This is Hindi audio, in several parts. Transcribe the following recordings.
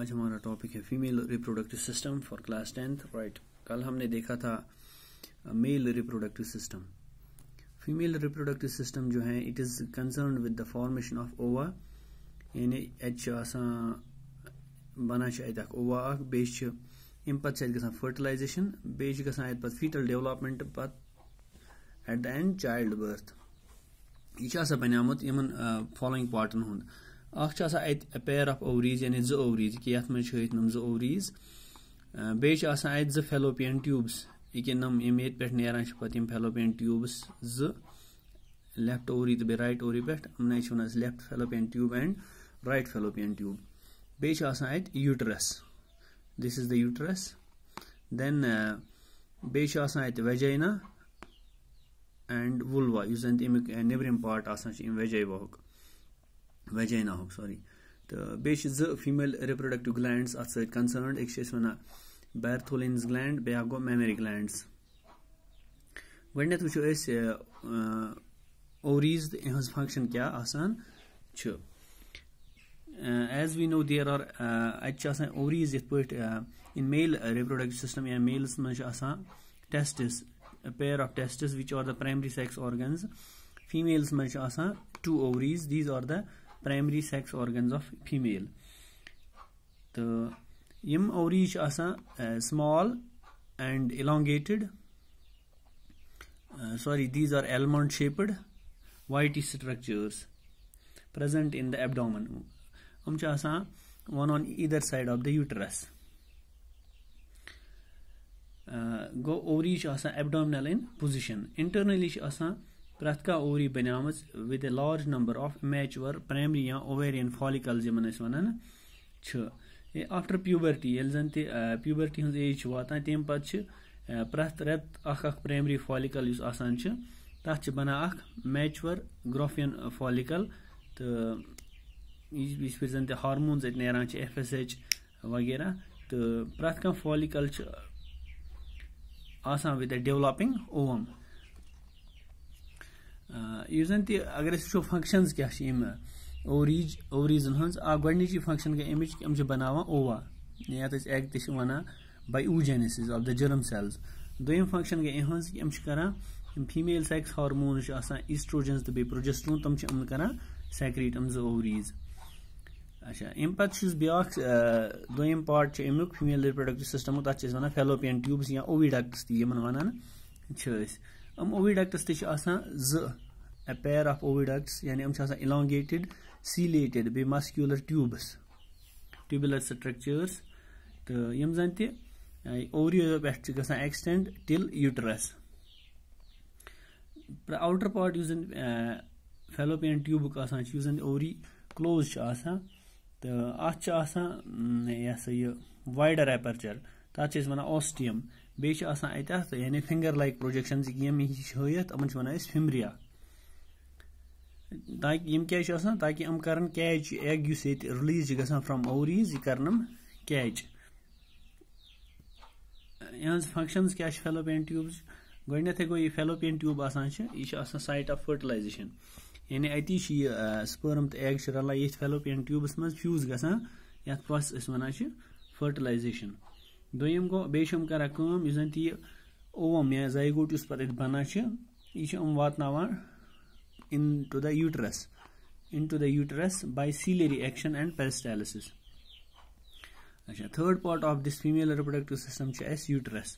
आज हमारा टॉपिक है female reproductive system for class tenth right कल हमने देखा था male reproductive system female reproductive system जो है it is concern with the formation of ova यानी बना ओवा बे अम पे फर्टिलाइजेशन बे ग फीटल डेवलपमेंट पट द एंड चाइल्ड बर्थ यह बनियामत इन फॉलोइंग पार्टन हूँ अत पेर ऑफ ओवरीज यानि जवरीज कि यहाँ मज ओवरीज बेस अत फलोपियन ट्यूब्स ये नम ये पे नेरान पम फलोपियन ट्यूब्स ज लेफ्ट ओवरी तो राइट ओवरी पे वन left fallopian tube and right fallopian tube बेस अत uterus this is the uterus then बेस एंड वुलवा इस जन नबरम पार्ट आज वजैवा ویجینا ہُک سوری تہٕ بیٚیہِ چھِ زٕ فیٖمیل رِپرٛوڈَکٹِو گٕلینٛڈٕس اَتھ سۭتۍ کَنسٲرٕنڈ أکِس چھِ أسۍ وَنان بیرتھولینٕز گٕلینٛڈ بیٚیہِ اَکھ گوٚو میمری گٕلینٛڈٕس گۄڈٕنٮ۪تھ وٕچھو أسۍ اوریٖز تہٕ یِہٕنٛز فنٛگشَن کیٛاہ آسان چھِ as we know there are اَتہِ چھِ آسان اوریٖز یِتھ پٲٹھۍ میل رِپرٛوڈَکٹِو سِسٹَم یا میلَس منٛز چھِ آسان testis pair of testis which are the primary sex organs females منٛز چھِ آسان two ovaries these are the primary sex organs of female the yim ovaries asa uh, small and elongated uh, sorry these are almond shaped white structures present in the abdomen um cha one on either side of the uterus uh, go ovaries asa abdominal in position internally asa प्रथ कह ओवरी बनाम with a large number of immature primary या ovarian follicles in one after puberty जन त प्यूबर्टी हज एज वा तम पथ रत प्राइमरी फॉलिकल तथा बना अख मैचर ग्रोफियन फॉलिकल तो इस पे हारमोन अतान एफ एस एच वगैरह तो प्रथ कह फॉलिकल आसान विद ए डेवलपिंग ओवम یُس زَن تہِ اگر أسۍ وٕچھو فنٛگشنٕز کیٛاہ چھِ یِم اوریٖج اوریٖزَن ہٕنٛز اَکھ گۄڈنِچی فنٛگشَن گٔے اَمِچ یِم چھِ بَناوان اووا یَتھ أسۍ ایگ تہِ چھِ وَنان by biogenesis of the germ cells دوٚیِم فنٛگشَن گٔے یِہٕنٛز یِم چھِ کَران یِم فیٖمیل سیٚکٕس ہارمونٕز چھِ آسان ایٖسٹروجَنٕز تہٕ بیٚیہِ پرٛوجَسٹرون تِم چھِ یِمَن کَران سیکریٹ یِم زٕ اوریٖز اچھا اَمہِ پَتہٕ چھُس بیٛاکھ دوٚیِم پاٹ چھُ اَمیُک فیٖمیل رِپرٛوڈَکٹِو سِسٹَمُک تَتھ چھِ أسۍ وَنان فیلوپِیَن ٹیوٗبٕس یا اوویڈَکٹٕس تہِ یِمَن وَنان چھِ أسۍ यम ओविडक्टस त पेर आफ ओविडक्ट्स यानी यम इलांगेटेड सीलेटेड बे मस्क्यूलर ट्यूब्स ट्यूबुलर स्ट्रक्चर्स तो यम जन त ओरियो पे ग extend till uterus outer part यु जन फेलोपियन ट्यूबुक यु जन ओरी क्लोज तो अत यह सा यह वाइडर एपर्चर तथा वनान ओस्टियम بیٚیہِ چھِ آسان اَتہِ اَتھ یعنی فِنگر لایک پرٛوجَکشَنٕز یِم ہِش ہٲیِتھ یِمَن چھِ وَنان أسۍ فِمریا تاکہِ یِم کیٛازِ چھِ آسان تاکہِ یِم کَرَن کیچ ایگ یُس ییٚتہِ رِلیٖز چھِ گژھان فرٛام اوریٖز یہِ کَرَن یِم کیچ یِہٕنٛز فنٛگشَنٕز کیٛاہ چھِ فیلوپین ٹیوٗبٕز گۄڈٕنٮ۪تھٕے گوٚو یہِ فیلوپین ٹیوٗب آسان چھِ یہِ چھِ آسان سایٹ آف فٔٹلایزیشن یعنی أتی چھِ یہِ سپٲرم تہٕ ایگ چھِ رَلان ییٚتھۍ فیلوپین ٹیوٗبَس منٛز فیوٗز گژھان یَتھ پرٛوسٮ۪س أسۍ وَنان چھِ فٔٹلایزیشن दोयिम गो बे कम जन ये ओवम या जाइगोट यस पत बना यह वातनावान into the uterus into the uterus by ciliary action and peristalsis अच्छा third part of this female reproductive system अस यूटरस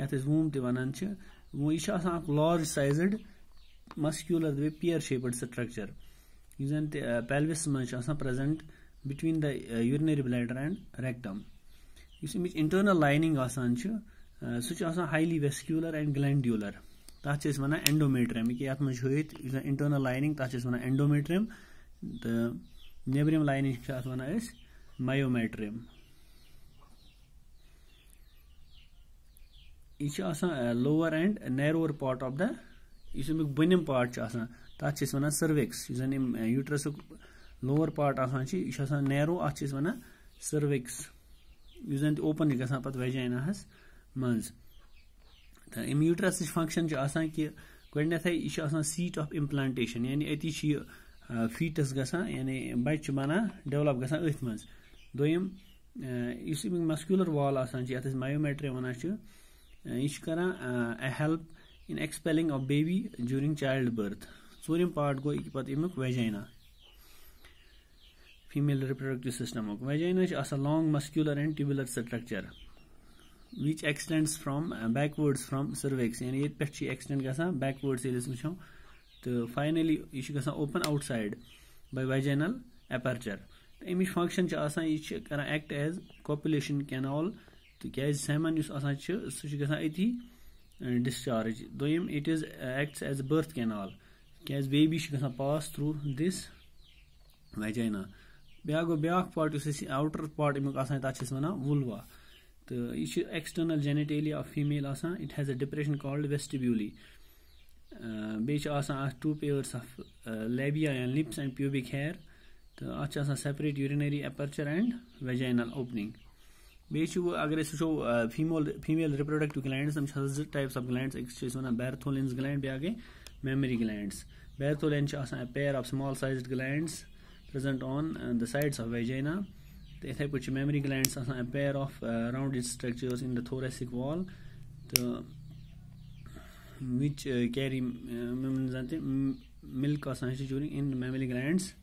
यथ वूम तनान यह लार्ज साइजड मस्क्यूलर बे पियर शेपड स्ट्रक्चर जन पेल्विस मज present between the urinary bladder and rectum یُس اَمِچ اِنٹٲرنَل لاینِنٛگ آسان چھِ سُہ چھُ آسان ہایلی ویسکیوٗلَر اینٛڈ گٕلینڈیوٗلَر تَتھ چھِ أسۍ وَنان اینڈومیٹرٛیم ییٚکیٛاہ یَتھ منٛز ہٲیِتھ یُس زَن اِنٹٲرنَل لاینِنٛگ تَتھ چھِ أسۍ وَنان اینڈومیٹرٛیم تہٕ نیٚبرِم لاینِنٛگ چھِ اَتھ وَنان أسۍ مَیومیٹرٛیم یہِ چھِ آسان lower and narrower part of the یُس اَمیُک بٔنِم پارٹ چھُ آسان تَتھ چھِ أسۍ وَنان سٔروِکٕس یُس زَن ییٚمہِ یوٗٹرَسُک لووَر پارٹ آسان چھِ یہِ چھُ آسان نیرو اَتھ چھِ أسۍ وَنان سٔروِکٕس یُس زَن تہِ اوپن چھِ گژھان پَتہٕ ویجایناہَس منٛز تہٕ اَمہِ یوٗٹرَسٕچ فَنٛگشَن چھِ آسان کہِ گۄڈٕنٮ۪تھٕے یہِ چھِ آسان سیٖٹ آف اِمپٕلانٹیشَن یعنی أتی چھِ یہِ فیٖٹَس گژھان یعنی بَچہِ چھِ بَنان ڈٮ۪ولَپ گژھان أتھۍ منٛز دوٚیِم یُس اَمیُک مَسکیوٗلَر وال آسان چھِ یَتھ أسۍ مَیومیٹری وَنان چھِ یہِ چھِ کَران اےٚ help in expelling of baby during child birth ژوٗرِم پاٹ گوٚو پَتہٕ اَمیُک vagina female reproductive system ok vagina is a long muscular and tubular structure which extends from uh, backwards from cervix yani yet pecht chi extend gasan backwards yelis micho to finally ye chi gasan open outside by vaginal aperture امچ فنگشن آسان یہ کران ایکٹ ایز کوپولیشن کینال تاز سیمن اس آسان سہ گا اتی ڈسچارج دم it as acts as birth canal تاز بیبی گا پاس تھرو دس وجینا ब्या गो ब्या पार्ट आउटर पार्ट अमी तथा वन वुलवा तो यह एक्सटर्नल जेनेटेलिया ऑफ फीमेल आसान it has a depression called vestibuli बेचान टू पेयर्स ऑफ लेबिया या लिप्स एंड प्यूबिक हेयर तो अच्छा separate urinary aperture and vaginal opening बेचो अगर वो फीमेल फीमेल रिप्रोडक्टिव ग्लैंड जो टाइप्स ऑफ ग्लैंड एक वन बैरथोलिन ग्लैंड बैया गई mammary gland Bartholin pair of small size glands present on uh, the sides of vagina. they have which memory glands are a pair of uh, rounded structures in the thoracic wall, which uh, carry milk or sensory during in the mammary glands.